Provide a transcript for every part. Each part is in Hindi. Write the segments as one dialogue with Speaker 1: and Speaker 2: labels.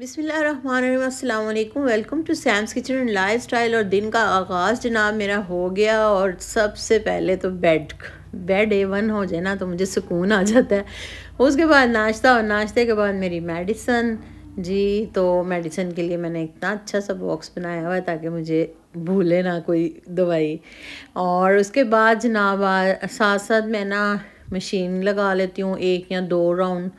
Speaker 1: बिसमीम welcome to Sam's kitchen and lifestyle और दिन का आगाज़ जनाब मेरा हो गया और सबसे पहले तो बेड बेड ए वन हो जाए ना तो मुझे सुकून आ जाता है उसके बाद नाश्ता और नाश्ते के बाद मेरी मेडिसन जी तो मेडिसन के लिए मैंने इतना अच्छा सा बॉक्स बनाया हुआ है ताकि मुझे भूले ना कोई दवाई और उसके बाद जनाब साथ साथ मैं ना मशीन लगा लेती हूँ एक या दो राउंड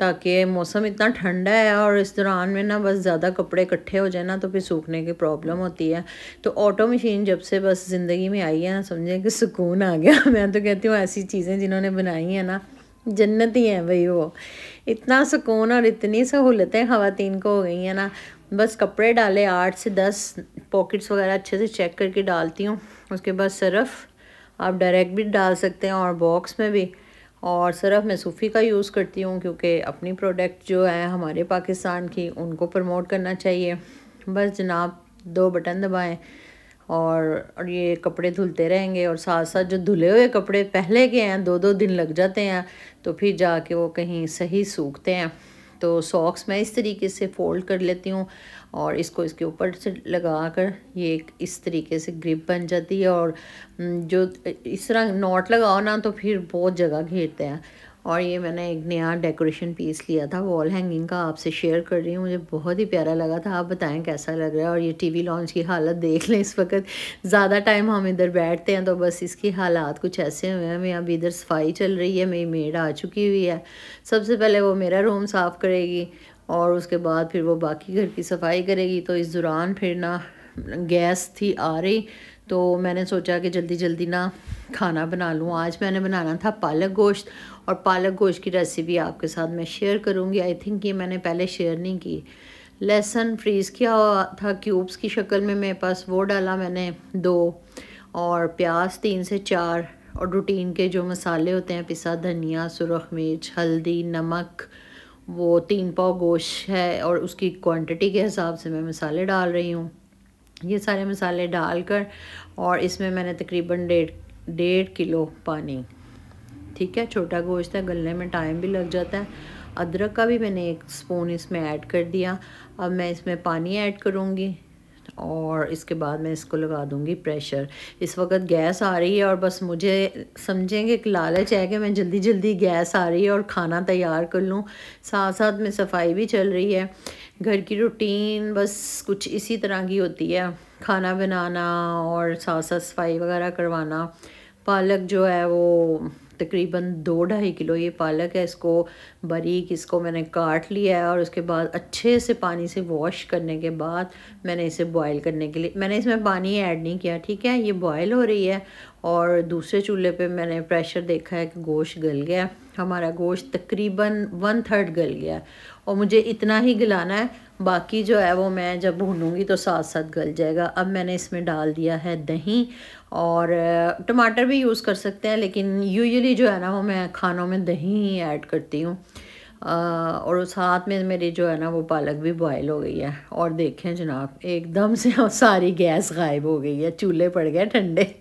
Speaker 1: ताकि मौसम इतना ठंडा है और इस दौरान में ना बस ज़्यादा कपड़े इकट्ठे हो जाए ना तो फिर सूखने की प्रॉब्लम होती है तो ऑटो मशीन जब से बस ज़िंदगी में आई है ना समझें कि सुकून आ गया मैं तो कहती हूँ ऐसी चीज़ें जिन्होंने बनाई हैं ना जन्नत ही हैं भाई वो इतना सुकून और इतनी सहूलतें ख़वान को हो गई हैं ना बस कपड़े डाले आठ से दस पॉकेट्स वगैरह अच्छे से चेक करके डालती हूँ उसके बाद सरफ आप डायरेक्ट भी डाल सकते हैं और बॉक्स में भी और सिर्फ मैं सूफ़ी का यूज़ करती हूँ क्योंकि अपनी प्रोडक्ट जो है हमारे पाकिस्तान की उनको प्रमोट करना चाहिए बस जनाब दो बटन दबाएं और, और ये कपड़े धुलते रहेंगे और साथ साथ जो धुले हुए कपड़े पहले के हैं दो दो दिन लग जाते हैं तो फिर जाके वो कहीं सही सूखते हैं तो सॉक्स मैं इस तरीके से फोल्ड कर लेती हूँ और इसको इसके ऊपर से लगा कर ये एक इस तरीके से ग्रिप बन जाती है और हम्म, जो इस तरह नॉट लगाओ ना तो फिर बहुत जगह घेरते हैं और ये मैंने एक नया डेकोरेशन पीस लिया था वॉल हैंगिंग का आपसे शेयर कर रही हूँ मुझे बहुत ही प्यारा लगा था आप बताएं कैसा लग रहा है और ये टीवी लॉन्च की हालत देख लें इस वक्त ज़्यादा टाइम हम इधर बैठते हैं तो बस इसकी हालात कुछ ऐसे हुए हैं मैं अभी इधर सफाई चल रही है मेरी मेड आ चुकी हुई है सबसे पहले वो मेरा रूम साफ़ करेगी और उसके बाद फिर वो बाकी घर की सफाई करेगी तो इस दौरान फिर ना गैस थी आ रही तो मैंने सोचा कि जल्दी जल्दी ना खाना बना लूँ आज मैंने बनाना था पालक गोश्त और पालक गोश्त की रेसिपी आपके साथ मैं शेयर करूँगी आई थिंक ये मैंने पहले शेयर नहीं की लहसन फ्रीज़ किया था क्यूब्स की शक्ल में मेरे पास वो डाला मैंने दो और प्याज तीन से चार और रूटीन के जो मसाले होते हैं पिसा धनिया सुरख मिर्च हल्दी नमक वो तीन पाव गोश्त है और उसकी क्वांटिटी के हिसाब से मैं मसाले डाल रही हूँ ये सारे मसाले डालकर और इसमें मैंने तकरीबन डेढ़ डेढ़ किलो पानी ठीक है छोटा गोश्त है गलने में टाइम भी लग जाता है अदरक का भी मैंने एक स्पून इसमें ऐड कर दिया अब मैं इसमें पानी ऐड करूँगी और इसके बाद मैं इसको लगा दूँगी प्रेशर इस वक्त गैस आ रही है और बस मुझे समझेंगे एक लालच है कि मैं जल्दी जल्दी गैस आ रही है और खाना तैयार कर लूँ साथ साथ में सफाई भी चल रही है घर की रूटीन बस कुछ इसी तरह की होती है खाना बनाना और साथ साथ सफाई वगैरह करवाना पालक जो है वो तकरीबन दो ढाई किलो ये पालक है इसको बारीक इसको मैंने काट लिया है और उसके बाद अच्छे से पानी से वॉश करने के बाद मैंने इसे बॉईल करने के लिए मैंने इसमें पानी ऐड नहीं किया ठीक है ये बॉईल हो रही है और दूसरे चूल्हे पे मैंने प्रेशर देखा है कि गोश्त गल गया हमारा गोश्त तकरीबन वन थर्ड गल गया और मुझे इतना ही गलाना है बाकी जो है वो मैं जब भूनूंगी तो साथ साथ गल जाएगा अब मैंने इसमें डाल दिया है दही और टमाटर भी यूज़ कर सकते हैं लेकिन यूजली जो है ना वो मैं खानों में दही ही ऐड करती हूँ और साथ में मेरी जो है ना वो पालक भी बॉयल हो गई है और देखें जनाब एकदम से सारी गैस गायब हो गई है चूल्हे पड़ गए ठंडे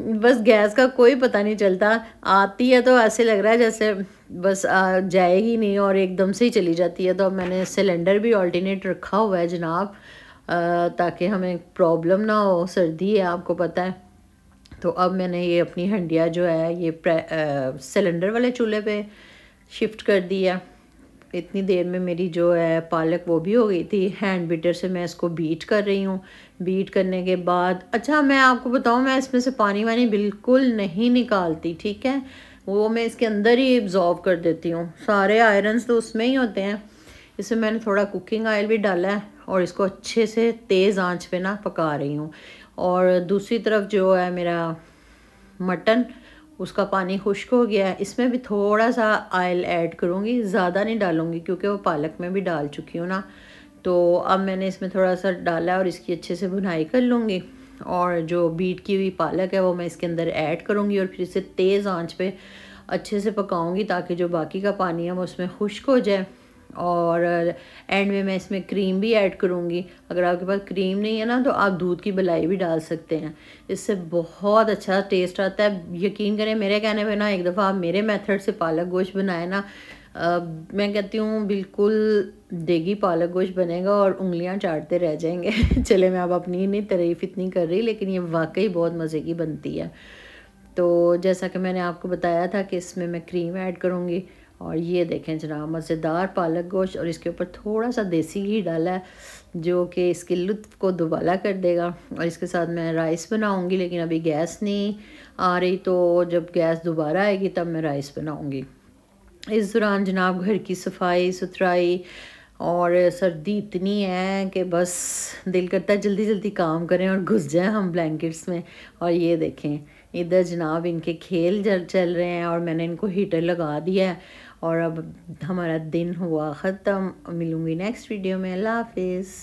Speaker 1: बस गैस का कोई पता नहीं चलता आती है तो ऐसे लग रहा है जैसे बस आ, जाएगी नहीं और एकदम से ही चली जाती है तो अब मैंने सिलेंडर भी ऑल्टरनेट रखा हुआ है जनाब ताकि हमें प्रॉब्लम ना हो सर्दी है आपको पता है तो अब मैंने ये अपनी हंडिया जो है ये सिलेंडर वाले चूल्हे पे शिफ्ट कर दिया इतनी देर में मेरी जो है पालक वो भी हो गई थी हैंड बीटर से मैं इसको बीट कर रही हूँ बीट करने के बाद अच्छा मैं आपको बताऊँ मैं इसमें से पानी वानी बिल्कुल नहीं निकालती ठीक है वो मैं इसके अंदर ही एब्ज़ॉर्व कर देती हूँ सारे आयरन्स तो उसमें ही होते हैं इसमें मैंने थोड़ा कुकिंग ऑयल भी डाला है और इसको अच्छे से तेज़ आंच पे ना पका रही हूँ और दूसरी तरफ जो है मेरा मटन उसका पानी खुश्क हो गया है इसमें भी थोड़ा सा आयल ऐड करूँगी ज़्यादा नहीं डालूँगी क्योंकि वो पालक में भी डाल चुकी हूँ ना तो अब मैंने इसमें थोड़ा सा डाला और इसकी अच्छे से भुनाई कर लूँगी और जो बीट की हुई पालक है वो मैं इसके अंदर ऐड करूँगी और फिर इसे तेज़ आंच पे अच्छे से पकाऊँगी ताकि जो बाकी का पानी है वो उसमें खुश्क हो जाए और एंड में मैं इसमें क्रीम भी ऐड करूँगी अगर आपके पास क्रीम नहीं है ना तो आप दूध की बलाई भी डाल सकते हैं इससे बहुत अच्छा टेस्ट आता है यकीन करें मेरे कहने पे ना एक दफ़ा आप मेरे मेथड से पालक गोश्त बनाए ना आ, मैं कहती हूँ बिल्कुल देगी पालक गोश्त बनेगा और उंगलियाँ चाटते रह जाएंगे चले मैं अब अपनी नहीं तारीफ़ इतनी कर रही लेकिन ये वाकई बहुत मज़े की बनती है तो जैसा कि मैंने आपको बताया था कि इसमें मैं क्रीम ऐड करूँगी और ये देखें जनाब मज़ेदार पालक गोश्त और इसके ऊपर थोड़ा सा देसी घी डाला है जो कि इसके लुत्फ को दुबाला कर देगा और इसके साथ मैं राइस बनाऊँगी लेकिन अभी गैस नहीं आ रही तो जब गैस दोबारा आएगी तब मैं राइस बनाऊँगी इस दौरान जनाब घर की सफाई सुथराई और सर्दी इतनी है कि बस दिल करता है जल्दी जल्दी काम करें और घुस जाएं हम ब्लैंकेट्स में और ये देखें इधर जनाब इनके खेल जल चल रहे हैं और मैंने इनको हीटर लगा दिया है और अब हमारा दिन हुआ ख़त्म मिलूँगी नेक्स्ट वीडियो में अल्लाह हाफिज़